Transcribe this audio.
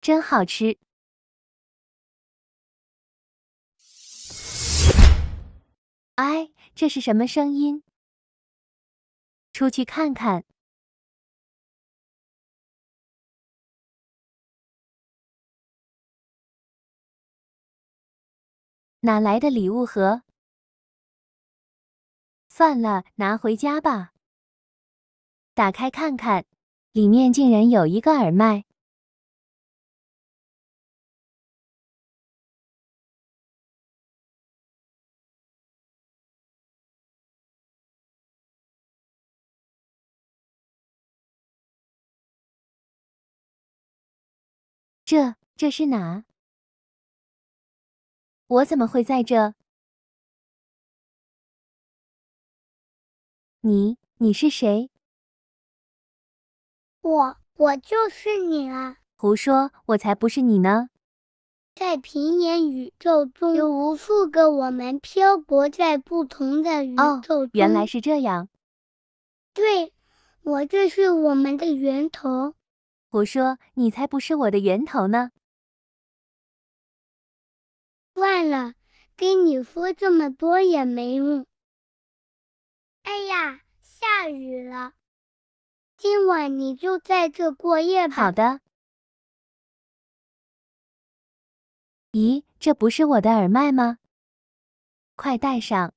真好吃！哎，这是什么声音？出去看看，哪来的礼物盒？算了，拿回家吧。打开看看，里面竟然有一个耳麦。这这是哪？我怎么会在这？你你是谁？我我就是你啊！胡说，我才不是你呢！在平原宇宙中有无数个我们漂泊在不同的宇宙中。哦，原来是这样。对，我这是我们的源头。我说，你才不是我的源头呢！算了，跟你说这么多也没用。哎呀，下雨了，今晚你就在这过夜吧。好的。咦，这不是我的耳麦吗？快戴上。